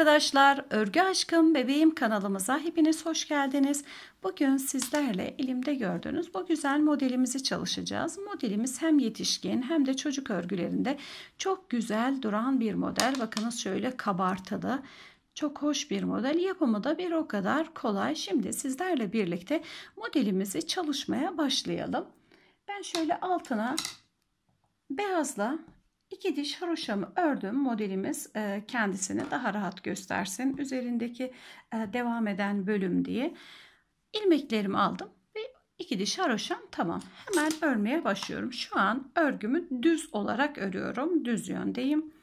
arkadaşlar, Örgü Aşkım Bebeğim kanalımıza hepiniz hoş geldiniz. Bugün sizlerle elimde gördüğünüz bu güzel modelimizi çalışacağız. Modelimiz hem yetişkin hem de çocuk örgülerinde çok güzel duran bir model. Bakınız şöyle kabartılı. Çok hoş bir model. Yapımı da bir o kadar kolay. Şimdi sizlerle birlikte modelimizi çalışmaya başlayalım. Ben şöyle altına beyazla İki diş haroşamı ördüm. Modelimiz e, kendisini daha rahat göstersin. Üzerindeki e, devam eden bölüm diye. ilmeklerimi aldım. ve iki diş haroşam tamam. Hemen örmeye başlıyorum. Şu an örgümü düz olarak örüyorum. Düz yöndeyim.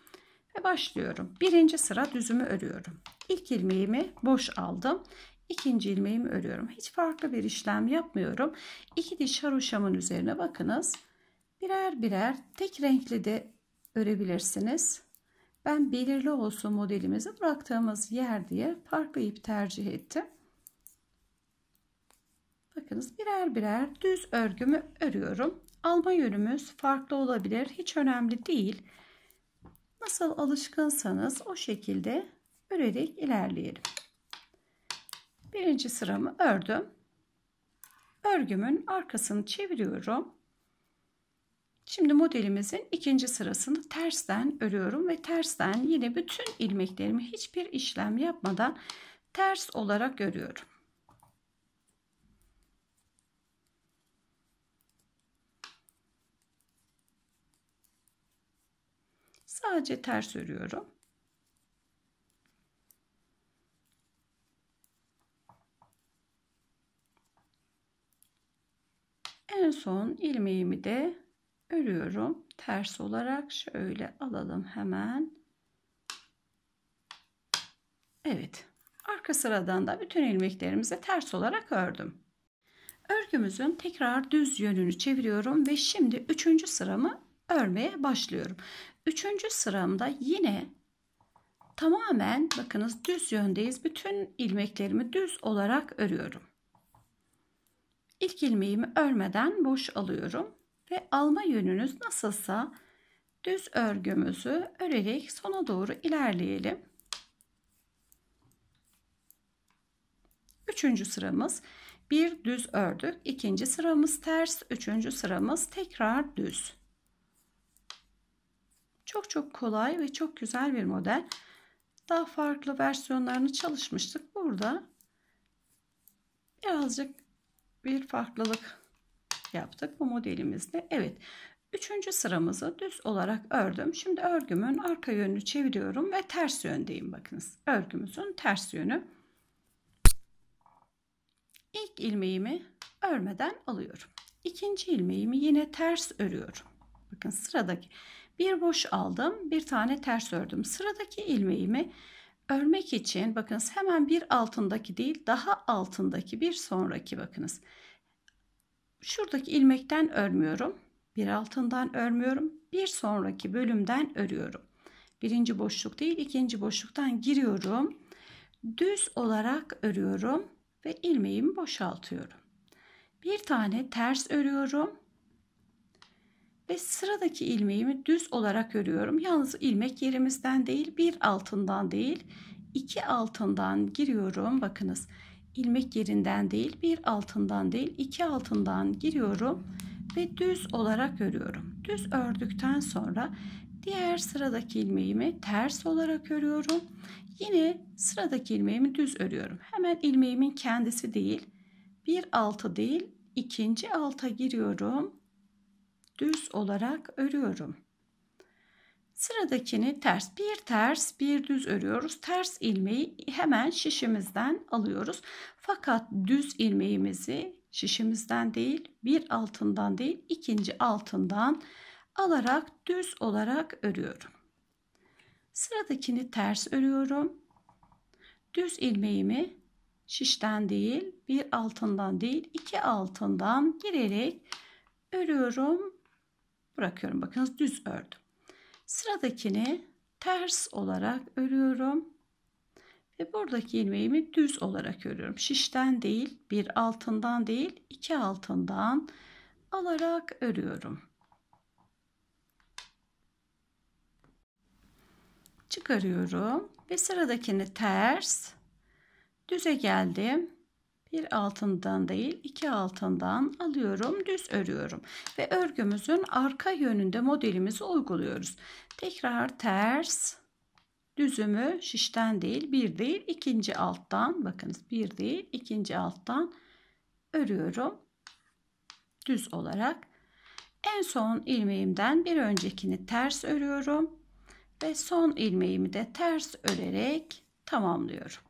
Ve başlıyorum. Birinci sıra düzümü örüyorum. İlk ilmeğimi boş aldım. İkinci ilmeğimi örüyorum. Hiç farklı bir işlem yapmıyorum. İki diş haroşamın üzerine bakınız. Birer birer tek renkli de örebilirsiniz. Ben belirli olsun modelimizi bıraktığımız yer diye farklı ip tercih ettim. Bakınız birer birer düz örgümü örüyorum. Alma yönümüz farklı olabilir. Hiç önemli değil. Nasıl alışkınsanız o şekilde örerek ilerleyelim. Birinci sıramı ördüm. Örgümün arkasını çeviriyorum. Şimdi modelimizin ikinci sırasını tersten örüyorum ve tersten yine bütün ilmeklerimi hiçbir işlem yapmadan ters olarak örüyorum. Sadece ters örüyorum. En son ilmeğimi de örüyorum. Ters olarak şöyle alalım hemen. Evet. Arka sıradan da bütün ilmeklerimizi ters olarak ördüm. Örgümüzün tekrar düz yönünü çeviriyorum ve şimdi üçüncü sıramı örmeye başlıyorum. Üçüncü sıramda yine tamamen bakınız düz yöndeyiz. Bütün ilmeklerimi düz olarak örüyorum. İlk ilmeğimi örmeden boş alıyorum ve alma yönünüz nasılsa düz örgümüzü örerek sona doğru ilerleyelim. Üçüncü sıramız bir düz ördük. ikinci sıramız ters. Üçüncü sıramız tekrar düz. Çok çok kolay ve çok güzel bir model. Daha farklı versiyonlarını çalışmıştık. Burada birazcık bir farklılık yaptık bu modelimizde. Evet. Üçüncü sıramızı düz olarak ördüm. Şimdi örgümün arka yönünü çeviriyorum ve ters yöndeyim. Bakınız örgümüzün ters yönü. İlk ilmeğimi örmeden alıyorum. İkinci ilmeğimi yine ters örüyorum. Bakın sıradaki bir boş aldım, bir tane ters ördüm. Sıradaki ilmeğimi örmek için bakınız hemen bir altındaki değil, daha altındaki bir sonraki bakınız şuradaki ilmekten örmüyorum. Bir altından örmüyorum. Bir sonraki bölümden örüyorum. Birinci boşluk değil ikinci boşluktan giriyorum. Düz olarak örüyorum ve ilmeğimi boşaltıyorum. Bir tane ters örüyorum. Ve sıradaki ilmeğimi düz olarak örüyorum. Yalnız ilmek yerimizden değil bir altından değil iki altından giriyorum. Bakınız ilmek yerinden değil bir altından değil iki altından giriyorum ve düz olarak örüyorum. Düz ördükten sonra diğer sıradaki ilmeğimi ters olarak örüyorum. Yine sıradaki ilmeğimi düz örüyorum. Hemen ilmeğimin kendisi değil bir altı değil ikinci alta giriyorum. Düz olarak örüyorum. Sıradakini ters bir ters bir düz örüyoruz. Ters ilmeği hemen şişimizden alıyoruz. Fakat düz ilmeğimizi şişimizden değil bir altından değil ikinci altından alarak düz olarak örüyorum. Sıradakini ters örüyorum. Düz ilmeğimi şişten değil bir altından değil iki altından girerek örüyorum. Bırakıyorum bakınız düz ördüm. Sıradakini ters olarak örüyorum. Ve buradaki ilmeğimi düz olarak örüyorum. Şişten değil, bir altından değil, iki altından alarak örüyorum. Çıkarıyorum ve sıradakini ters düze geldim bir altından değil iki altından alıyorum düz örüyorum ve örgümüzün arka yönünde modelimizi uyguluyoruz tekrar ters düzümü şişten değil bir değil ikinci alttan bakınız bir değil ikinci alttan örüyorum düz olarak en son ilmeğimden bir öncekini ters örüyorum ve son ilmeğimi de ters örerek tamamlıyorum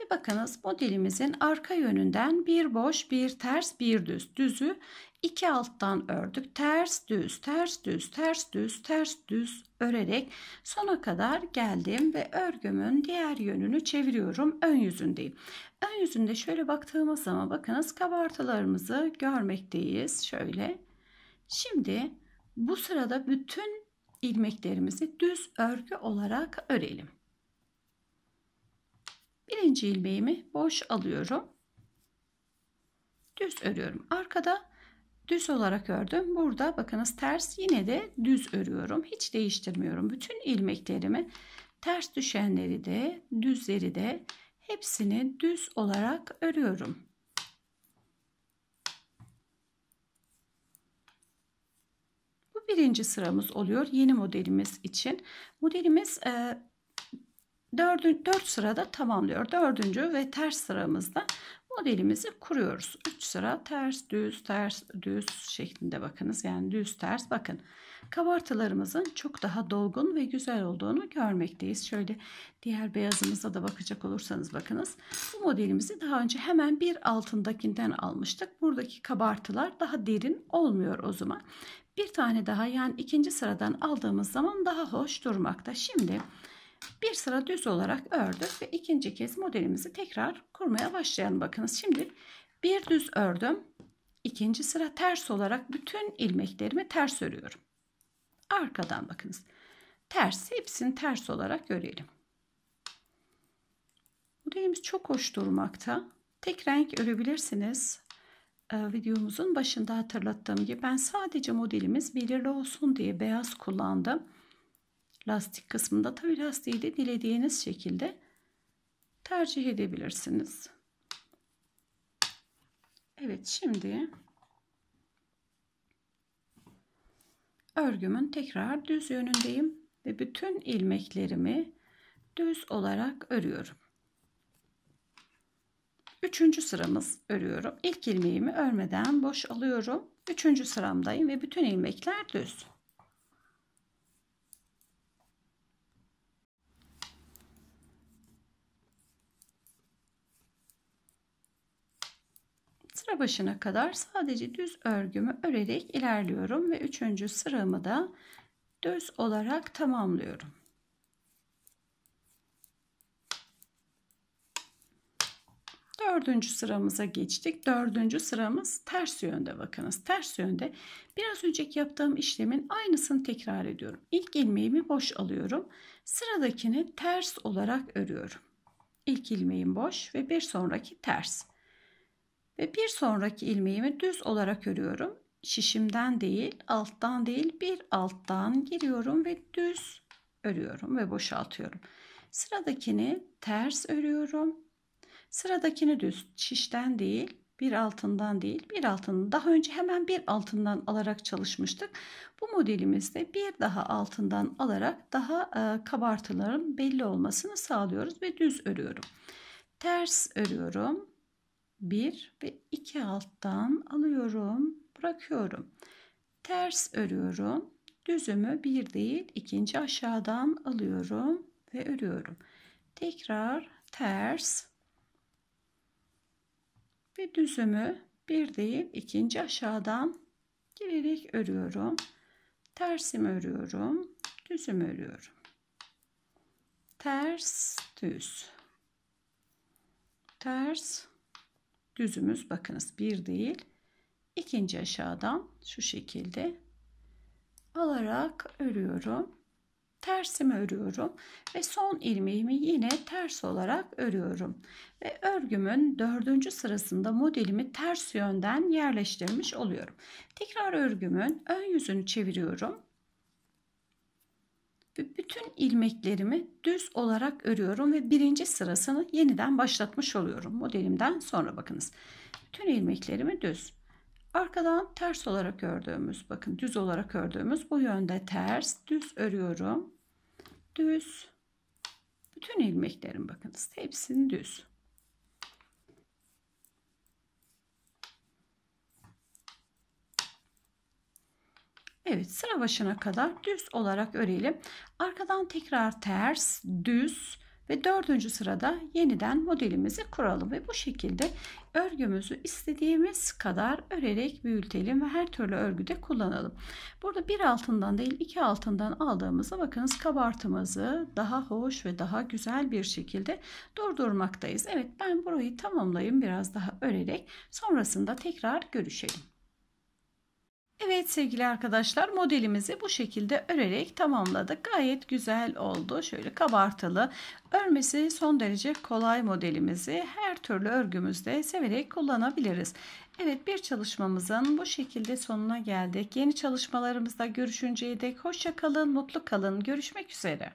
ve bakınız modelimizin arka yönünden bir boş, bir ters, bir düz. Düzü iki alttan ördük. Ters, düz, ters, düz, ters, düz, ters, düz örerek sona kadar geldim ve örgümün diğer yönünü çeviriyorum. Ön yüzündeyim. Ön yüzünde şöyle baktığımız zaman bakınız kabartılarımızı görmekteyiz. Şöyle. Şimdi bu sırada bütün ilmeklerimizi düz örgü olarak örelim. Birinci ilmeğimi boş alıyorum. Düz örüyorum. Arkada düz olarak ördüm. Burada bakınız ters yine de düz örüyorum. Hiç değiştirmiyorum. Bütün ilmeklerimi ters düşenleri de düzleri de hepsini düz olarak örüyorum. Bu birinci sıramız oluyor yeni modelimiz için. Modelimiz e, Dördün, dört sırada tamamlıyor. Dördüncü ve ters sıramızda modelimizi kuruyoruz. 3 sıra ters, düz, ters, düz şeklinde bakınız. Yani düz, ters bakın. Kabartılarımızın çok daha dolgun ve güzel olduğunu görmekteyiz. Şöyle diğer beyazımıza da bakacak olursanız bakınız. Bu modelimizi daha önce hemen bir altındakinden almıştık. Buradaki kabartılar daha derin olmuyor o zaman. Bir tane daha yani ikinci sıradan aldığımız zaman daha hoş durmakta. Şimdi bir sıra düz olarak ördük ve ikinci kez modelimizi tekrar kurmaya başlayalım. Bakınız şimdi bir düz ördüm. İkinci sıra ters olarak bütün ilmeklerimi ters örüyorum. Arkadan bakınız. Ters hepsini ters olarak görelim. Modelimiz çok hoş durmakta. Tek renk örebilirsiniz. Ee, videomuzun başında hatırlattığım gibi ben sadece modelimiz belirli olsun diye beyaz kullandım lastik kısmında. Tabi lastiği de dilediğiniz şekilde tercih edebilirsiniz. Evet şimdi örgümün tekrar düz yönündeyim ve bütün ilmeklerimi düz olarak örüyorum. Üçüncü sıramız örüyorum. İlk ilmeğimi örmeden boş alıyorum. Üçüncü sıramdayım ve bütün ilmekler düz. sıra başına kadar sadece düz örgümü örerek ilerliyorum ve üçüncü sıramı da düz olarak tamamlıyorum. Dördüncü sıramıza geçtik. Dördüncü sıramız ters yönde bakınız. Ters yönde biraz önceki yaptığım işlemin aynısını tekrar ediyorum. İlk ilmeğimi boş alıyorum. Sıradakini ters olarak örüyorum. İlk ilmeğim boş ve bir sonraki ters. Ve bir sonraki ilmeğimi düz olarak örüyorum. Şişimden değil, alttan değil, bir alttan giriyorum ve düz örüyorum ve boşaltıyorum. Sıradakini ters örüyorum. Sıradakini düz, şişten değil, bir altından değil, bir altından. Daha önce hemen bir altından alarak çalışmıştık. Bu modelimizde bir daha altından alarak daha e, kabartıların belli olmasını sağlıyoruz ve düz örüyorum. Ters örüyorum 1 ve 2 alttan alıyorum, bırakıyorum. Ters örüyorum. Düzümü bir değil, ikinci aşağıdan alıyorum ve örüyorum. Tekrar ters ve düzümü bir değil, ikinci aşağıdan girerek örüyorum. Tersimi örüyorum, düzümü örüyorum. Ters, düz. Ters, düzümüz bakınız bir değil. ikinci aşağıdan şu şekilde alarak örüyorum. Tersimi örüyorum ve son ilmeğimi yine ters olarak örüyorum. Ve örgümün dördüncü sırasında modelimi ters yönden yerleştirmiş oluyorum. Tekrar örgümün ön yüzünü çeviriyorum ve bütün ilmeklerimi düz olarak örüyorum ve birinci sırasını yeniden başlatmış oluyorum. Modelimden sonra bakınız. Bütün ilmeklerimi düz. Arkadan ters olarak ördüğümüz, bakın düz olarak ördüğümüz bu yönde ters, düz örüyorum. Düz. Bütün ilmeklerim bakınız hepsini düz. Evet sıra başına kadar düz olarak örelim. Arkadan tekrar ters, düz ve dördüncü sırada yeniden modelimizi kuralım. Ve bu şekilde örgümüzü istediğimiz kadar örerek büyütelim ve her türlü örgüde kullanalım. Burada bir altından değil iki altından aldığımızda bakınız kabartımızı daha hoş ve daha güzel bir şekilde durdurmaktayız. Evet ben burayı tamamlayayım biraz daha örerek sonrasında tekrar görüşelim. Evet sevgili arkadaşlar modelimizi bu şekilde örerek tamamladık. Gayet güzel oldu. Şöyle kabartılı. Örmesi son derece kolay modelimizi her türlü örgümüzde severek kullanabiliriz. Evet bir çalışmamızın bu şekilde sonuna geldik. Yeni çalışmalarımızda görüşünceye dek hoşça kalın, mutlu kalın. Görüşmek üzere.